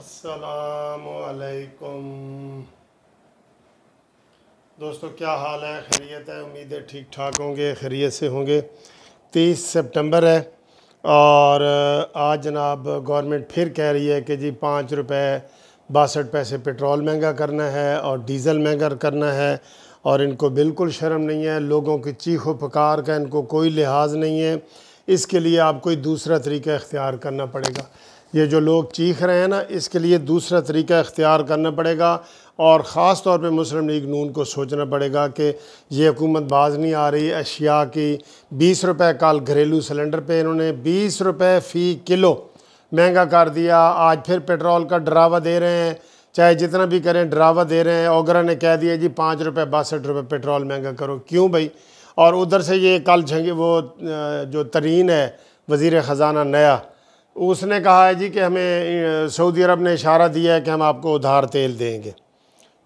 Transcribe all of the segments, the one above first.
असलकुम दोस्तों क्या हाल है खैरियत है उम्मीद है ठीक ठाक होंगे खैरियत से होंगे तीस सितंबर है और आज जनाब गवर्नमेंट फिर कह रही है कि जी पाँच रुपये बासठ पैसे पेट्रोल महंगा करना है और डीज़ल महंगा करना है और इनको बिल्कुल शर्म नहीं है लोगों की चीखो पुकार का इनको कोई लिहाज नहीं है इसके लिए आप कोई दूसरा तरीका इख्तियार करना पड़ेगा ये जो लोग चीख रहे हैं ना इसके लिए दूसरा तरीका इख्तियार करना पड़ेगा और ख़ास तौर पे मुस्लिम लीग नून को सोचना पड़ेगा कि ये हुकूमत बाज नहीं आ रही अशिया की बीस रुपये कल घरेलू सिलेंडर पे इन्होंने बीस रुपये फ़ी किलो महंगा कर दिया आज फिर पेट्रोल का डरावा दे रहे हैं चाहे जितना भी करें डरावा दे रहे हैं ओगरा ने कह दिया जी पाँच रुपये बासठ रुपये पेट्रोल महंगा करो क्यों भाई और उधर से ये कल झंगे वो जो तरीन है वज़ी ख़ज़ाना नया उसने कहा है जी कि हमें सऊदी अरब ने इशारा दिया है कि हम आपको उधार तेल देंगे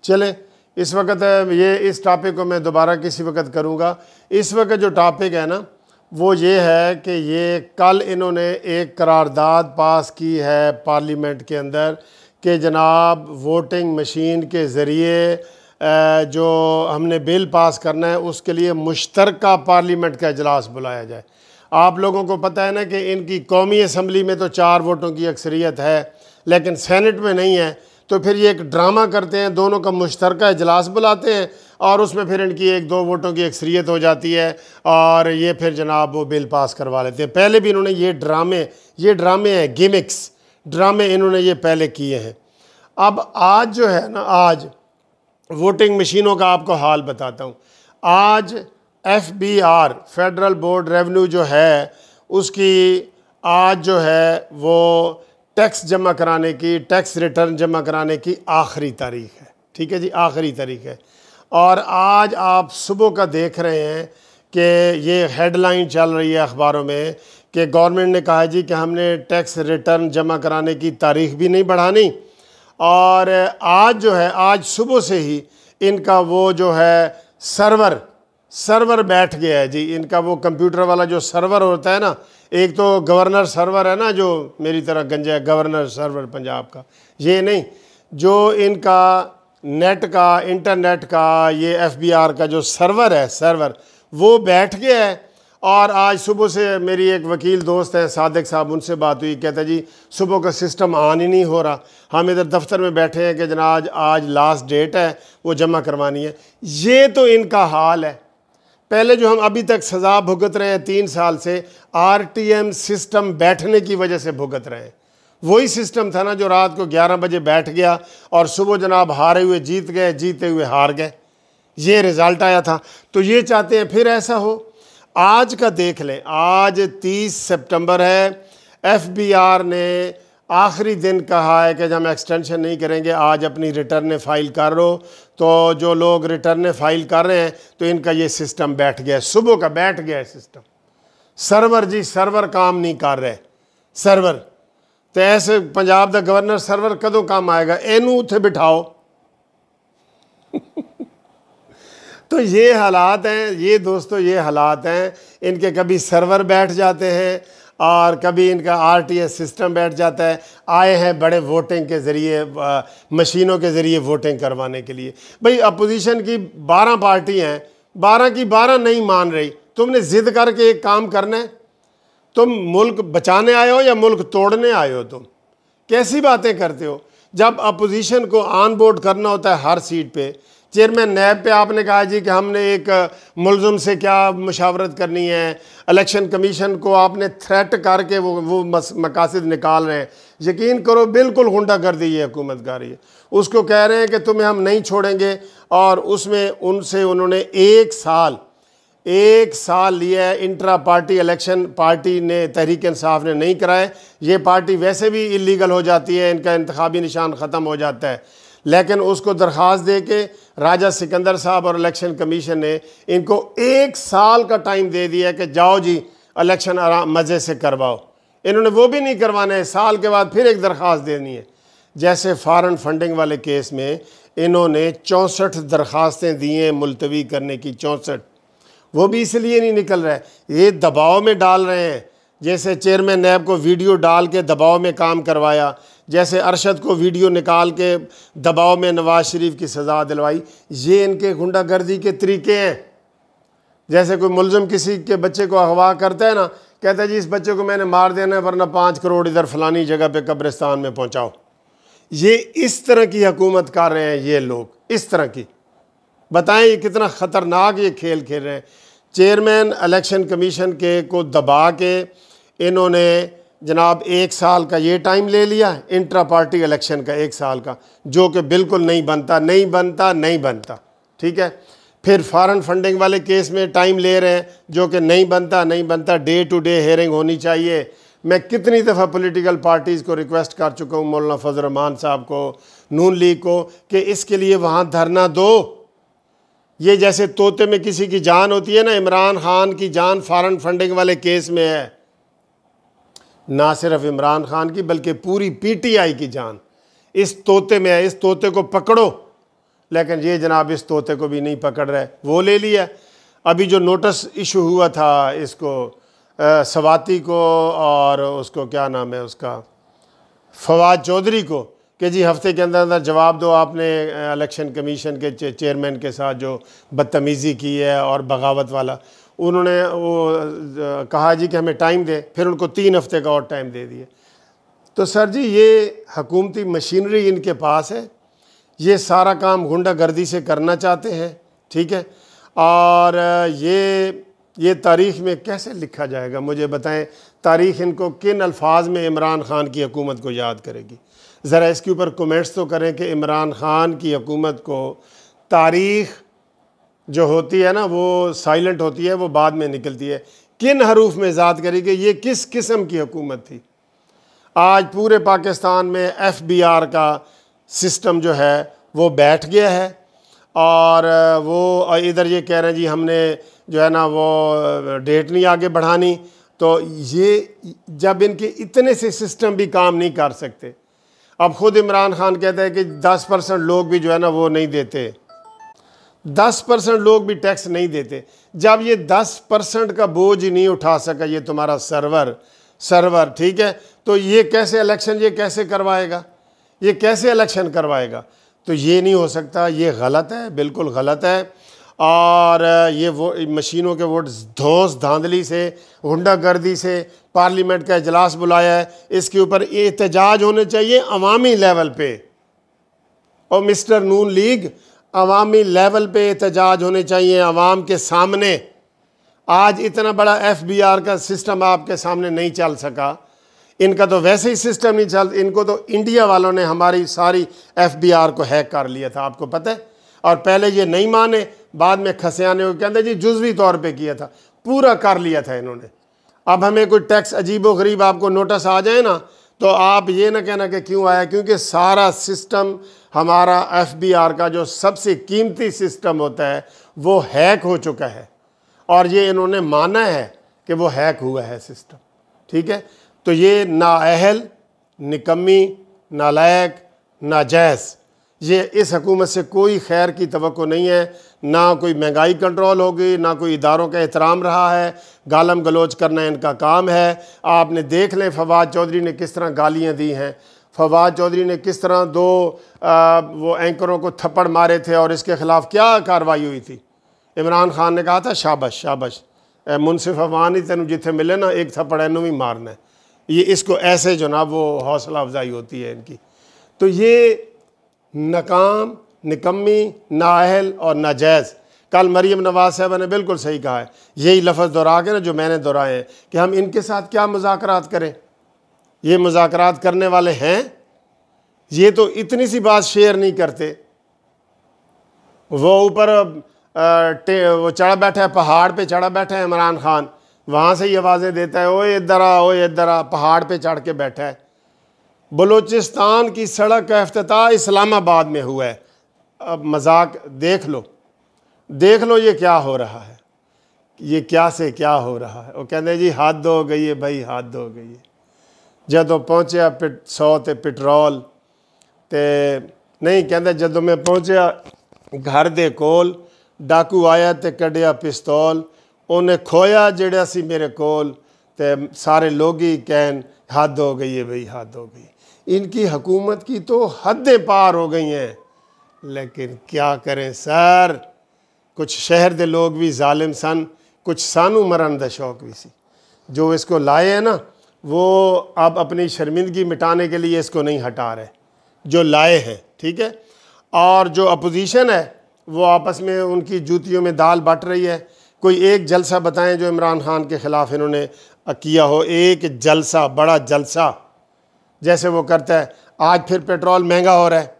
चले इस वक्त ये इस टॉपिक को मैं दोबारा किसी वक्त करूँगा इस वक्त जो टॉपिक है ना वो ये है कि ये कल इन्होंने एक करारदाद पास की है पार्लियामेंट के अंदर कि जनाब वोटिंग मशीन के ज़रिए जो हमने बिल पास करना है उसके लिए मुश्तरक पार्लियामेंट का इजलास बुलाया जाए आप लोगों को पता है ना कि इनकी कौमी असम्बली में तो चार वोटों की अक्सरियत है लेकिन सेनेट में नहीं है तो फिर ये एक ड्रामा करते हैं दोनों का मुश्तर इजलास बुलाते हैं और उसमें फिर इनकी एक दो वोटों की अक्सरियत हो जाती है और ये फिर जनाब वो बिल पास करवा लेते हैं पहले भी इन्होंने ये ड्रामे ये ड्रामे हैं गिमिक्स ड्रामे इन्होंने ये पहले किए हैं अब आज जो है ना आज वोटिंग मशीनों का आपको हाल बताता हूँ आज F B R federal board revenue जो है उसकी आज जो है वो टैक्स जमा कराने की टैक्स रिटर्न जमा कराने की आखिरी तारीख है ठीक है जी आखिरी तारीख है और आज आप सुबह का देख रहे हैं कि ये हेडलाइन चल रही है अखबारों में कि गवर्नमेंट ने कहा जी कि हमने टैक्स रिटर्न जमा कराने की तारीख भी नहीं बढ़ानी और आज जो है आज सुबह से ही इनका वो जो है सर्वर सर्वर बैठ गया है जी इनका वो कंप्यूटर वाला जो सर्वर होता है ना एक तो गवर्नर सर्वर है ना जो मेरी तरह गंजा है गवर्नर सर्वर पंजाब का ये नहीं जो इनका नेट का इंटरनेट का ये एफबीआर का जो सर्वर है सर्वर वो बैठ गया है और आज सुबह से मेरी एक वकील दोस्त हैं सादिक साहब उनसे बात हुई कहते जी सुबह का सिस्टम ऑन ही नहीं हो रहा हम इधर दफ्तर में बैठे हैं कि जनाज आज लास्ट डेट है वो जमा करवानी है ये तो इनका हाल है पहले जो हम अभी तक सज़ा भुगत रहे हैं तीन साल से आरटीएम सिस्टम बैठने की वजह से भुगत रहे हैं वही सिस्टम था ना जो रात को 11 बजे बैठ गया और सुबह जनाब हारे हुए जीत गए जीते हुए हार गए ये रिज़ल्ट आया था तो ये चाहते हैं फिर ऐसा हो आज का देख लें आज 30 सितंबर है एफबीआर ने आखिरी दिन कहा है कि हम एक्सटेंशन नहीं करेंगे आज अपनी रिटर्न फाइल कर लो तो जो लोग रिटर्न फाइल कर रहे हैं तो इनका ये सिस्टम बैठ गया है सुबह का बैठ गया है सिस्टम सर्वर जी सर्वर काम नहीं कर रहे सर्वर तो ऐसे पंजाब का गवर्नर सर्वर कदों काम आएगा इनू उ बिठाओ तो ये हालात हैं ये दोस्तों ये हालात हैं इनके कभी सर्वर बैठ जाते हैं और कभी इनका आरटीएस सिस्टम बैठ जाता है आए हैं बड़े वोटिंग के ज़रिए मशीनों के ज़रिए वोटिंग करवाने के लिए भाई अपोजिशन की बारह पार्टी हैं बारह की बारह नहीं मान रही तुमने ज़िद करके एक काम करना है तुम मुल्क बचाने आए हो या मुल्क तोड़ने आए हो तुम कैसी बातें करते हो जब अपोजिशन को ऑन बोर्ड करना होता है हर सीट पे चेयरमैन नैब पे आपने कहा जी कि हमने एक मुलजम से क्या मशावरत करनी है इलेक्शन कमीशन को आपने थ्रेट करके वो वो मकासद निकाल रहे हैं यकीन करो बिल्कुल हुंडा कर दी है हुकूमत गारी उसको कह रहे हैं कि तुम्हें हम नहीं छोड़ेंगे और उसमें उनसे उन्होंने एक साल एक साल लिया है इंट्रा पार्टी इलेक्शन पार्टी ने तहरीक इंसाफ ने नहीं कराए ये पार्टी वैसे भी इलीगल हो जाती है इनका इंतबी निशान ख़त्म हो जाता है लेकिन उसको दरख्वास्त दे के राजा सिकंदर साहब और इलेक्शन कमीशन ने इनको एक साल का टाइम दे दिया कि जाओ जी इलेक्शन आराम मज़े से करवाओ इन्होंने वो भी नहीं करवाना है साल के बाद फिर एक दरख्वास्त देनी है जैसे फॉरेन फंडिंग वाले केस में इन्होंने चौंसठ दरख्वास्तें दी हैं मुलतवी करने की चौंसठ वो भी इसलिए नहीं निकल रहा है ये दबाव में डाल रहे हैं जैसे चेयरमैन नैब को वीडियो डाल के दबाव में काम करवाया जैसे अरशद को वीडियो निकाल के दबाव में नवाज शरीफ की सज़ा दिलवाई ये इनके गुंडा गर्दी के तरीके हैं जैसे कोई मुलम किसी के बच्चे को अगवा करता है ना कहता है जी इस बच्चे को मैंने मार देना है वरना पाँच करोड़ इधर फलानी जगह पे कब्रिस्तान में पहुंचाओ ये इस तरह की हकूमत कर रहे हैं ये लोग इस तरह की बताएं ये कितना ख़तरनाक ये खेल खेल रहे हैं चेयरमैन इलेक्शन कमीशन के को दबा के इन्होंने जनाब एक साल का ये टाइम ले लिया इंट्रा पार्टी इलेक्शन का एक साल का जो कि बिल्कुल नहीं बनता नहीं बनता नहीं बनता ठीक है फिर फॉरेन फंडिंग वाले केस में टाइम ले रहे हैं जो कि नहीं बनता नहीं बनता डे टू डे हेयरिंग होनी चाहिए मैं कितनी दफ़ा पॉलिटिकल पार्टीज़ को रिक्वेस्ट कर चुका हूँ मौलाना फजलरहमान साहब को नून लीग को कि इसके लिए वहाँ धरना दो ये जैसे तोते में किसी की जान होती है ना इमरान खान की जान फॉरेन फंडिंग वाले केस में है ना सिर्फ इमरान खान की बल्कि पूरी पीटीआई की जान इस तोते में है इस तोते को पकड़ो लेकिन ये जनाब इस तोते को भी नहीं पकड़ रहे वो ले लिया अभी जो नोटिस इशू हुआ था इसको आ, सवाती को और उसको क्या नाम है उसका फवाद चौधरी को कि जी हफ्ते के अंदर अंदर जवाब दो आपने इलेक्शन कमीशन के चेयरमैन के साथ जो बदतमीज़ी की है और बगावत वाला उन्होंने वो कहा जी कि हमें टाइम दें फिर उनको तीन हफ्ते का और टाइम दे दिए तो सर जी ये हकूमती मशीनरी इनके पास है ये सारा काम गुंडागर्दी से करना चाहते हैं ठीक है और ये ये तारीख़ में कैसे लिखा जाएगा मुझे बताएं तारीख़ इनको किन अल्फाज में इमरान ख़ान की हकूमत को याद करेगी ज़रा इसके ऊपर कमेंट्स तो करें कि इमरान ख़ान की हकूमत को तारीख़ जो होती है ना वो साइलेंट होती है वो बाद में निकलती है किन हरूफ में ज़ाद करी कि ये किस किस्म की हुकूमत थी आज पूरे पाकिस्तान में एफ बी आर का सिस्टम जो है वो बैठ गया है और वो इधर ये कह रहे हैं जी हमने जो है ना वो डेट नहीं आगे बढ़ानी तो ये जब इनके इतने से सिस्टम भी काम नहीं कर सकते अब ख़ुद इमरान ख़ान कहता है कि दस परसेंट लोग भी जो है ना वो नहीं देते दस परसेंट लोग भी टैक्स नहीं देते जब ये दस परसेंट का बोझ नहीं उठा सका ये तुम्हारा सर्वर सर्वर ठीक है तो ये कैसे इलेक्शन ये कैसे करवाएगा ये कैसे इलेक्शन करवाएगा तो ये नहीं हो सकता ये गलत है बिल्कुल गलत है और ये वो मशीनों के वोट धोस धांधली से गर्दी से पार्लियामेंट का इजलास बुलाया है इसके ऊपर एहतजाज होने चाहिए अवामी लेवल पे और मिस्टर नून लीग अवामी लेवल पे एहतजाज होने चाहिए अवाम के सामने आज इतना बड़ा एफ बी आर का सिस्टम आपके सामने नहीं चल सका इनका तो वैसे ही सिस्टम नहीं चल इनको तो इंडिया वालों ने हमारी सारी एफ बी आर को हैक कर लिया था आपको पता है और पहले ये नहीं माने बाद में खसियाने को कहते जी जुजवी तौर पे किया था पूरा कर लिया था इन्होंने अब हमें कोई टैक्स अजीब गरीब आपको नोटिस आ जाए ना तो आप ये ना कहना कि क्यों आया क्योंकि सारा सिस्टम हमारा एफबीआर का जो सबसे कीमती सिस्टम होता है वो हैक हो चुका है और ये इन्होंने माना है कि वो हैक हुआ है सिस्टम ठीक है तो ये नाअहल निकम्मी नालायक नाजायज़ ये इस हकूमत से कोई खैर की तो नहीं है ना कोई महंगाई कंट्रोल होगी ना कोई इदारों का एहतराम रहा है गालम गलोच करना इनका काम है आपने देख लें फवाद चौधरी ने किस तरह गालियाँ दी हैं फवाद चौधरी ने किस तरह दो आ, वो एंकरों को थप्पड़ मारे थे और इसके ख़िलाफ़ क्या कार्रवाई हुई थी इमरान खान ने कहा था शाबश शाबश मुनसिफ अफवान ही तेन जिथे मिले ना एक थप्पड़ एनू भी मारना है ये इसको ऐसे जो ना वो हौसला अफजाई होती है इनकी तो ये नाकाम निकम्मी नााहल और नाजायज़ कल मरीम नवाज साहबा ने बिल्कुल सही कहा है यही लफ्ज़ दोहरा के ना जो मैंने दोहराए हैं कि हम इनके साथ क्या मुजाकर करें ये मुजाकर करने वाले हैं ये तो इतनी सी बात शेयर नहीं करते वो ऊपर वो चढ़ा बैठा है पहाड़ पे चढ़ा बैठा है इमरान खान वहाँ से ही आवाज़ें देता है ओए इधर आ ओ इधर आ पहाड़ पे चढ़ के बैठा है बलूचिस्तान की सड़क का अफ्ताह इस्लामाबाद में हुआ है अब मजाक देख लो देख लो ये क्या हो रहा है ये क्या से क्या हो रहा है वो कहते हैं जी हाथ धो गई है भाई हाथ धो गई है जदों पहुँचया पिट सौ तो पेट्रोल तो नहीं कहते जो मैं पहुँचया घर के कोल डाकू आया तो क्या पिस्तौल उन्हें खोया जड़ा सी मेरे को सारे लोग ही कहन हद हो गई है बई हद हो गई इनकी हुकूमत की तो हदें पार हो गई हैं लेकिन क्या करें सर कुछ शहर के लोग भी जालिम सन कुछ सानू मरण का शौक भी सी जो इसको लाए हैं ना वो अब अपनी शर्मिंदगी मिटाने के लिए इसको नहीं हटा रहे जो लाए हैं ठीक है और जो अपोजिशन है वो आपस में उनकी जूतियों में दाल बट रही है कोई एक जलसा बताएं जो इमरान खान के ख़िलाफ़ इन्होंने किया हो एक जलसा बड़ा जलसा जैसे वो करता है आज फिर पेट्रोल महंगा हो रहा है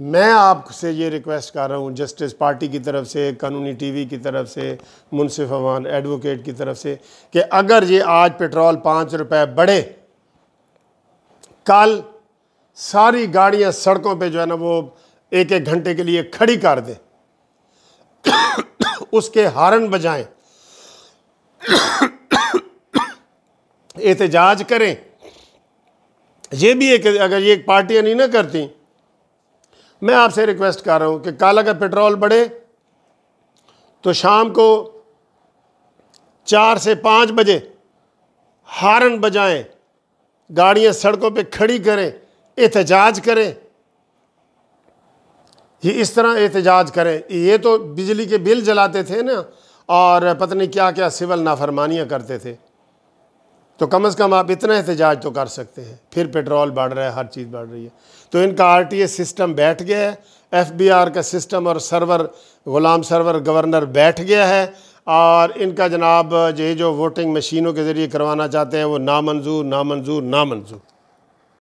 मैं आपसे ये रिक्वेस्ट कर रहा हूँ जस्टिस पार्टी की तरफ से कानूनी टीवी की तरफ से मुनसिफ अवान एडवोकेट की तरफ से कि अगर ये आज पेट्रोल पाँच रुपए बढ़े कल सारी गाड़ियाँ सड़कों पे जो है ना वो एक एक घंटे के लिए खड़ी कर दें उसके हारन बजाएं एहतजाज करें यह भी एक अगर ये पार्टियां नहीं ना करती मैं आपसे रिक्वेस्ट कर रहा हूँ कि काला का पेट्रोल बढ़े तो शाम को चार से पाँच बजे हारन बजाएं गाड़ियाँ सड़कों पे खड़ी करें एहतजाज करें ये इस तरह एहतजाज करें ये तो बिजली के बिल जलाते थे ना और पता नहीं क्या क्या सिविल नाफरमानियाँ करते थे तो कम अज़ कम आप इतना एहतजाज तो कर सकते हैं फिर पेट्रोल बढ़ रहा है हर चीज़ बढ़ रही है तो इनका आर सिस्टम बैठ गया है एफ का सिस्टम और सर्वर ग़ुलाम सर्वर गवर्नर बैठ गया है और इनका जनाब ये जो वोटिंग मशीनों के ज़रिए करवाना चाहते हैं वो नामंजूर नामंजूर नामंजूर